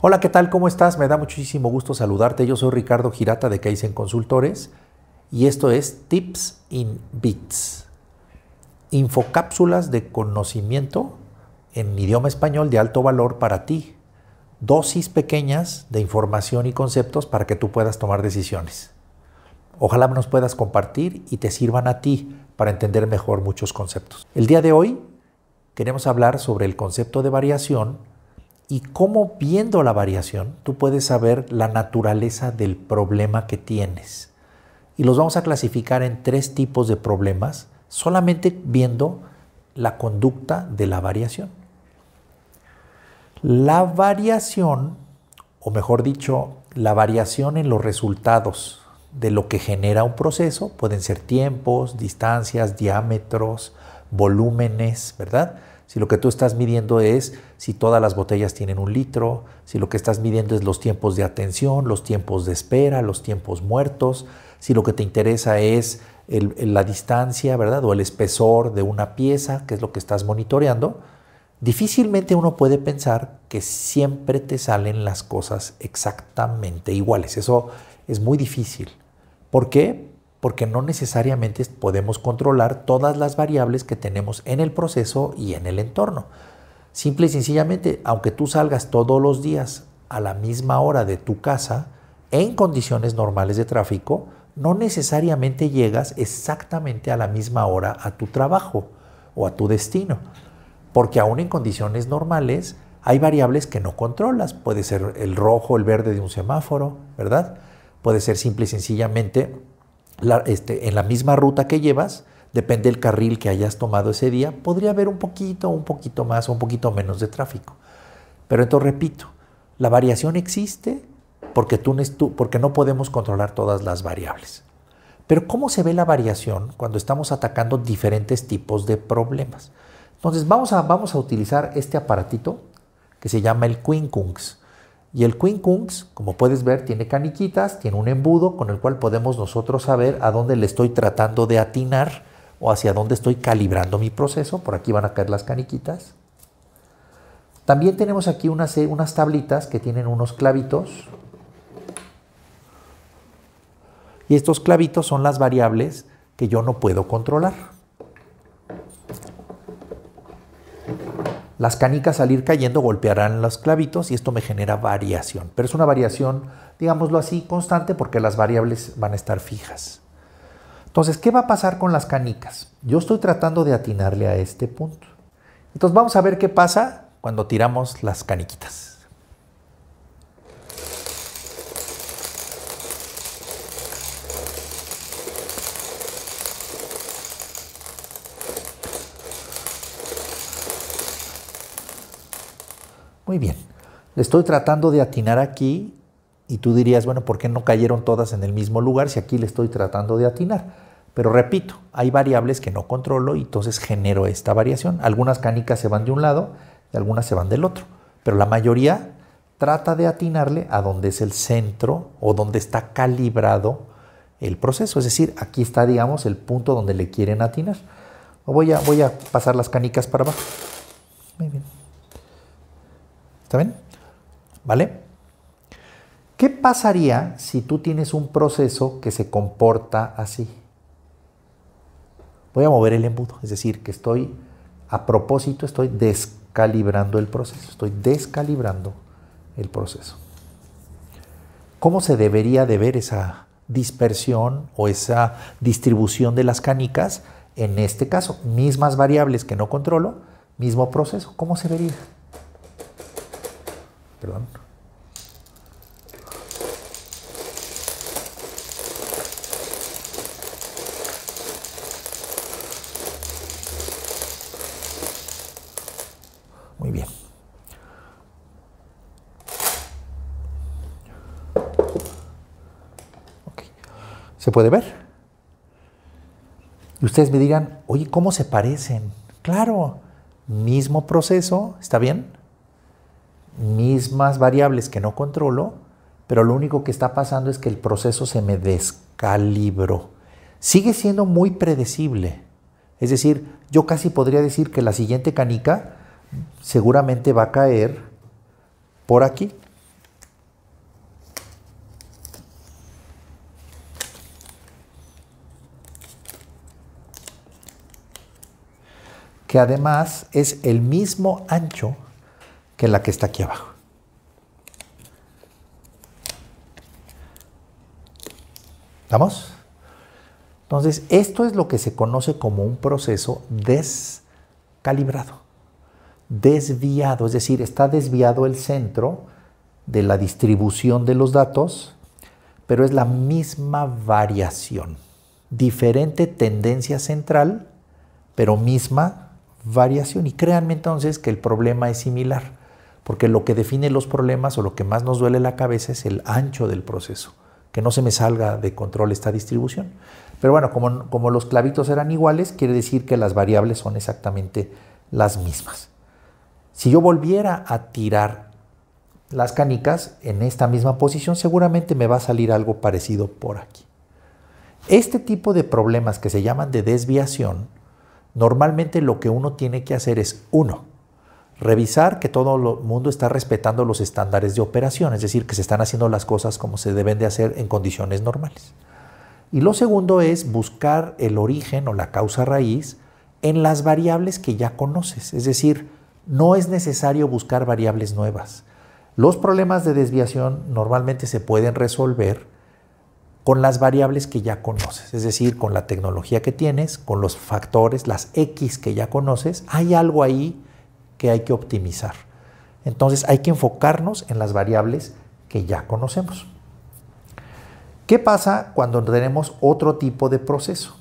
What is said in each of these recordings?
Hola, ¿qué tal? ¿Cómo estás? Me da muchísimo gusto saludarte. Yo soy Ricardo Girata de Kaizen Consultores y esto es Tips in Bits. Infocápsulas de conocimiento en idioma español de alto valor para ti. Dosis pequeñas de información y conceptos para que tú puedas tomar decisiones. Ojalá nos puedas compartir y te sirvan a ti para entender mejor muchos conceptos. El día de hoy queremos hablar sobre el concepto de variación y cómo viendo la variación tú puedes saber la naturaleza del problema que tienes. Y los vamos a clasificar en tres tipos de problemas solamente viendo la conducta de la variación. La variación, o mejor dicho, la variación en los resultados de lo que genera un proceso, pueden ser tiempos, distancias, diámetros, volúmenes, ¿verdad? si lo que tú estás midiendo es si todas las botellas tienen un litro, si lo que estás midiendo es los tiempos de atención, los tiempos de espera, los tiempos muertos, si lo que te interesa es la distancia, ¿verdad? O el espesor de una pieza, que es lo que estás monitoreando, difícilmente uno puede pensar que siempre te salen las cosas exactamente iguales. Eso es muy difícil. ¿Por qué? porque no necesariamente podemos controlar todas las variables que tenemos en el proceso y en el entorno. Simple y sencillamente, aunque tú salgas todos los días a la misma hora de tu casa, en condiciones normales de tráfico, no necesariamente llegas exactamente a la misma hora a tu trabajo o a tu destino, porque aún en condiciones normales hay variables que no controlas, puede ser el rojo, el verde de un semáforo, ¿verdad? Puede ser simple y sencillamente este, en la misma ruta que llevas, depende del carril que hayas tomado ese día, podría haber un poquito, un poquito más, un poquito menos de tráfico. Pero entonces repito, la variación existe porque, tú, porque no podemos controlar todas las variables. Pero ¿cómo se ve la variación cuando estamos atacando diferentes tipos de problemas? Entonces vamos a, vamos a utilizar este aparatito que se llama el Quincunx. Y el Queen como puedes ver, tiene caniquitas, tiene un embudo con el cual podemos nosotros saber a dónde le estoy tratando de atinar o hacia dónde estoy calibrando mi proceso. Por aquí van a caer las caniquitas. También tenemos aquí unas, unas tablitas que tienen unos clavitos. Y estos clavitos son las variables que yo no puedo controlar. Las canicas al ir cayendo golpearán los clavitos y esto me genera variación, pero es una variación, digámoslo así, constante porque las variables van a estar fijas. Entonces, ¿qué va a pasar con las canicas? Yo estoy tratando de atinarle a este punto. Entonces, vamos a ver qué pasa cuando tiramos las caniquitas. Muy bien. Le estoy tratando de atinar aquí y tú dirías, bueno, ¿por qué no cayeron todas en el mismo lugar si aquí le estoy tratando de atinar? Pero repito, hay variables que no controlo y entonces genero esta variación. Algunas canicas se van de un lado y algunas se van del otro, pero la mayoría trata de atinarle a donde es el centro o donde está calibrado el proceso. Es decir, aquí está, digamos, el punto donde le quieren atinar. Voy a, voy a pasar las canicas para abajo. Muy bien. ¿Está bien? ¿Vale? ¿Qué pasaría si tú tienes un proceso que se comporta así? Voy a mover el embudo, es decir, que estoy, a propósito, estoy descalibrando el proceso, estoy descalibrando el proceso. ¿Cómo se debería de ver esa dispersión o esa distribución de las canicas? En este caso, mismas variables que no controlo, mismo proceso. ¿Cómo se vería? Perdón. Muy bien. Okay. ¿Se puede ver? Y ustedes me digan, oye, ¿cómo se parecen? Claro, mismo proceso, ¿está bien? mismas variables que no controlo, pero lo único que está pasando es que el proceso se me descalibró. Sigue siendo muy predecible. Es decir, yo casi podría decir que la siguiente canica seguramente va a caer por aquí. Que además es el mismo ancho que la que está aquí abajo. ¿Vamos? Entonces, esto es lo que se conoce como un proceso descalibrado, desviado, es decir, está desviado el centro de la distribución de los datos, pero es la misma variación, diferente tendencia central, pero misma variación. Y créanme entonces que el problema es similar porque lo que define los problemas o lo que más nos duele la cabeza es el ancho del proceso, que no se me salga de control esta distribución. Pero bueno, como, los clavitos eran iguales, quiere decir que las variables son exactamente las mismas. Si yo volviera a tirar las canicas en esta misma posición, seguramente me va a salir algo parecido por aquí. Este tipo de problemas que se llaman de desviación, normalmente lo que uno tiene que hacer es, uno, revisar que todo el mundo está respetando los estándares de operación, es decir, que se están haciendo las cosas como se deben de hacer en condiciones normales. Y lo segundo es buscar el origen o la causa raíz en las variables que ya conoces, es decir, no es necesario buscar variables nuevas. Los problemas de desviación normalmente se pueden resolver con las variables que ya conoces, es decir, con la tecnología que tienes, con los factores, las X que ya conoces, hay algo ahí que hay que optimizar. Entonces hay que enfocarnos en las variables que ya conocemos. ¿Qué pasa cuando tenemos otro tipo de proceso?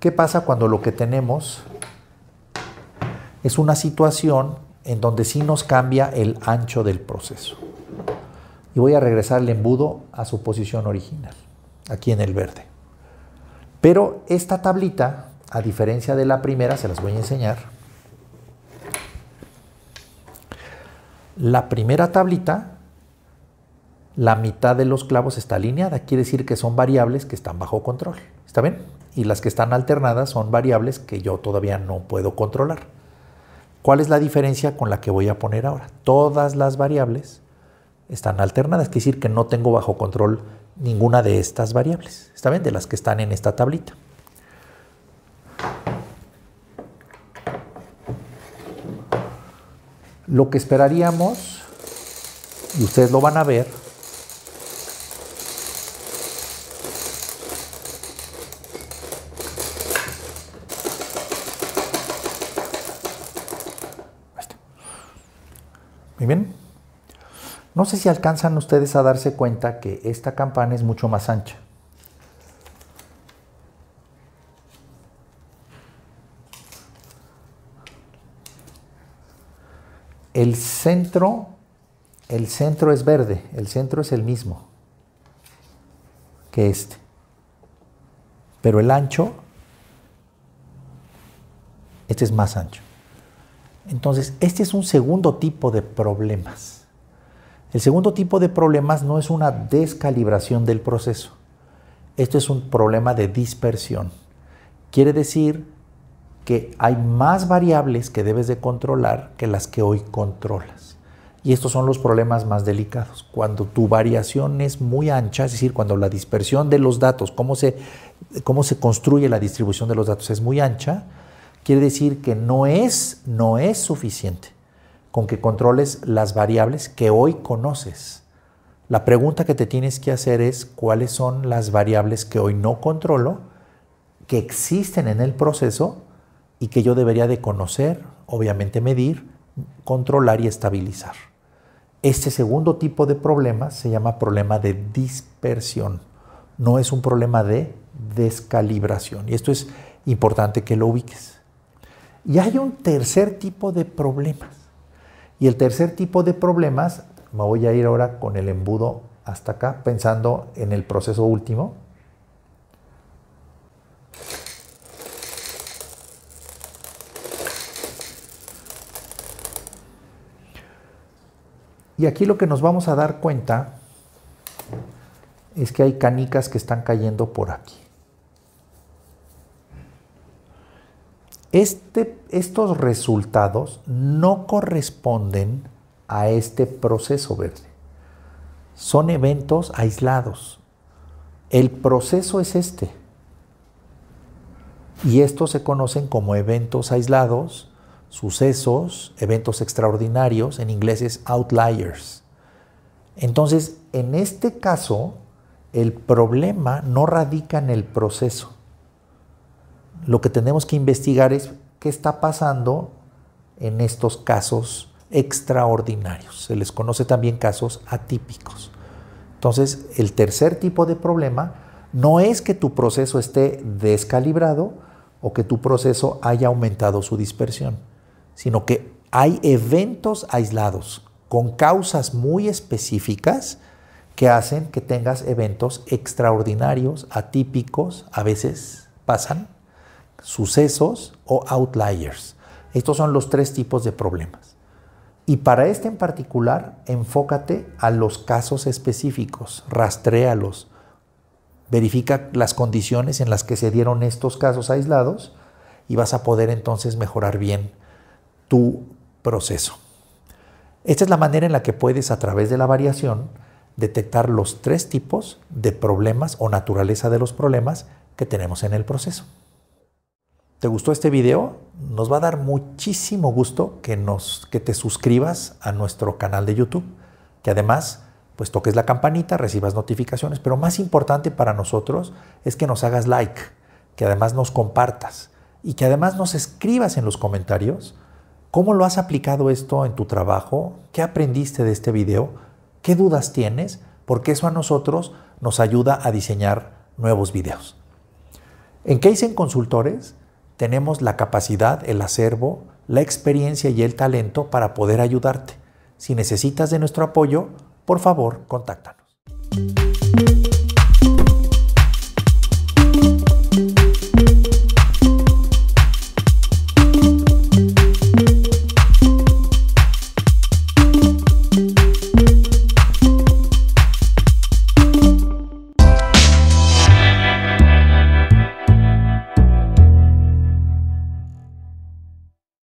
¿Qué pasa cuando lo que tenemos es una situación en donde sí nos cambia el ancho del proceso? Y voy a regresar el embudo a su posición original, aquí en el verde. Pero esta tablita, a diferencia de la primera, se las voy a enseñar, la primera tablita, la mitad de los clavos está alineada. Quiere decir que son variables que están bajo control. ¿Está bien? Y las que están alternadas son variables que yo todavía no puedo controlar. ¿Cuál es la diferencia con la que voy a poner ahora? Todas las variables están alternadas. Quiere decir que no tengo bajo control ninguna de estas variables. ¿Está bien? De las que están en esta tablita. Lo que esperaríamos, y ustedes lo van a ver, Muy bien. No sé si alcanzan ustedes a darse cuenta que esta campana es mucho más ancha. El centro, el centro es verde, el centro es el mismo que este. Pero el ancho, este es más ancho. Entonces, este es un segundo tipo de problemas. El segundo tipo de problemas no es una descalibración del proceso. Esto es un problema de dispersión. Quiere decir que hay más variables que debes de controlar que las que hoy controlas. Y estos son los problemas más delicados. Cuando tu variación es muy ancha, es decir, cuando la dispersión de los datos, cómo se, cómo se construye la distribución de los datos es muy ancha, quiere decir que no es, no es suficiente con que controles las variables que hoy conoces. La pregunta que te tienes que hacer es cuáles son las variables que hoy no controlo, que existen en el proceso, y que yo debería de conocer, obviamente medir, controlar y estabilizar. Este segundo tipo de problema se llama problema de dispersión, no es un problema de descalibración. Y esto es importante que lo ubiques. Y hay un tercer tipo de problemas. Y el tercer tipo de problemas, me voy a ir ahora con el embudo hasta acá, pensando en el proceso último, Y aquí lo que nos vamos a dar cuenta es que hay canicas que están cayendo por aquí. Este, estos resultados no corresponden a este proceso verde. Son eventos aislados. El proceso es este. Y estos se conocen como eventos aislados sucesos, eventos extraordinarios, en inglés es outliers. Entonces, en este caso, el problema no radica en el proceso. Lo que tenemos que investigar es qué está pasando en estos casos extraordinarios. Se les conoce también casos atípicos. Entonces, el tercer tipo de problema no es que tu proceso esté descalibrado o que tu proceso haya aumentado su dispersión sino que hay eventos aislados con causas muy específicas que hacen que tengas eventos extraordinarios, atípicos, a veces pasan, sucesos o outliers. Estos son los tres tipos de problemas. Y para este en particular, enfócate a los casos específicos, rastréalos, verifica las condiciones en las que se dieron estos casos aislados y vas a poder entonces mejorar bien tu proceso. Esta es la manera en la que puedes, a través de la variación, detectar los tres tipos de problemas o naturaleza de los problemas que tenemos en el proceso. ¿Te gustó este video? Nos va a dar muchísimo gusto que, que te suscribas a nuestro canal de YouTube, que además pues toques la campanita, recibas notificaciones, pero más importante para nosotros es que nos hagas like, que además nos compartas y que además nos escribas en los comentarios ¿Cómo lo has aplicado esto en tu trabajo? ¿Qué aprendiste de este video? ¿Qué dudas tienes? Porque eso a nosotros nos ayuda a diseñar nuevos videos. En Case en Consultores tenemos la capacidad, el acervo, la experiencia y el talento para poder ayudarte. Si necesitas de nuestro apoyo, por favor, contáctanos.